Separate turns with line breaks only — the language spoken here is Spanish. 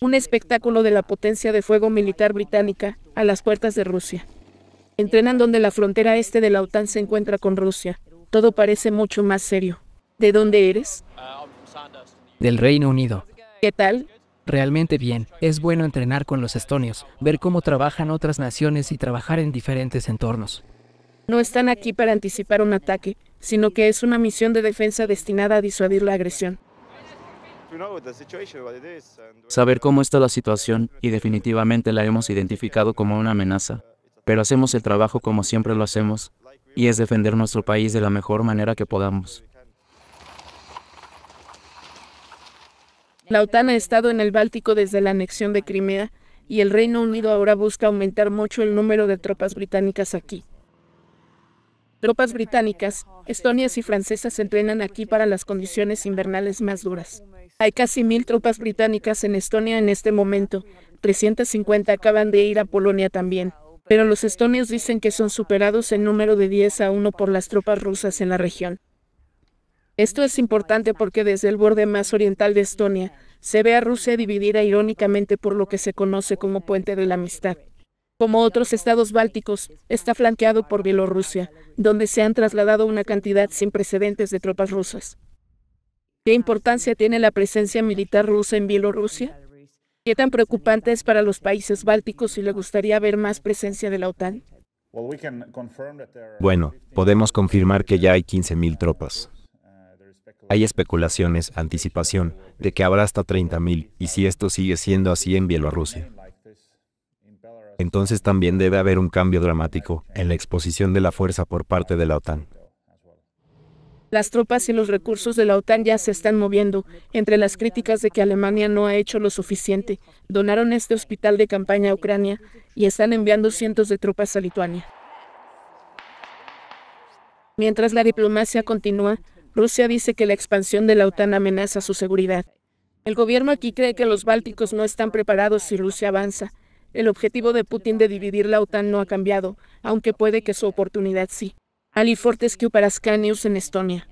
un espectáculo de la potencia de fuego militar británica a las puertas de Rusia. Entrenan donde la frontera este de la OTAN se encuentra con Rusia. Todo parece mucho más serio. ¿De dónde eres?
Del Reino Unido. ¿Qué tal? Realmente bien. Es bueno entrenar con los estonios, ver cómo trabajan otras naciones y trabajar en diferentes entornos.
No están aquí para anticipar un ataque, sino que es una misión de defensa destinada a disuadir la agresión.
Saber cómo está la situación, y definitivamente la hemos identificado como una amenaza. Pero hacemos el trabajo como siempre lo hacemos, y es defender nuestro país de la mejor manera que podamos.
La OTAN ha estado en el Báltico desde la anexión de Crimea y el Reino Unido ahora busca aumentar mucho el número de tropas británicas aquí. Tropas británicas, estonias y francesas se entrenan aquí para las condiciones invernales más duras. Hay casi mil tropas británicas en Estonia en este momento. 350 acaban de ir a Polonia también. Pero los estonios dicen que son superados en número de 10 a 1 por las tropas rusas en la región. Esto es importante porque desde el borde más oriental de Estonia, se ve a Rusia dividida irónicamente por lo que se conoce como Puente de la Amistad. Como otros estados bálticos, está flanqueado por Bielorrusia, donde se han trasladado una cantidad sin precedentes de tropas rusas. ¿Qué importancia tiene la presencia militar rusa en Bielorrusia? ¿Qué tan preocupante es para los países bálticos si le gustaría ver más presencia de la OTAN?
Bueno, podemos confirmar que ya hay 15.000 tropas. Hay especulaciones, anticipación, de que habrá hasta 30.000, y si esto sigue siendo así en Bielorrusia. Entonces también debe haber un cambio dramático en la exposición de la fuerza por parte de la OTAN.
Las tropas y los recursos de la OTAN ya se están moviendo, entre las críticas de que Alemania no ha hecho lo suficiente. Donaron este hospital de campaña a Ucrania y están enviando cientos de tropas a Lituania. Mientras la diplomacia continúa, Rusia dice que la expansión de la OTAN amenaza su seguridad. El gobierno aquí cree que los bálticos no están preparados si Rusia avanza. El objetivo de Putin de dividir la OTAN no ha cambiado, aunque puede que su oportunidad sí ali Fortescue para en Estonia.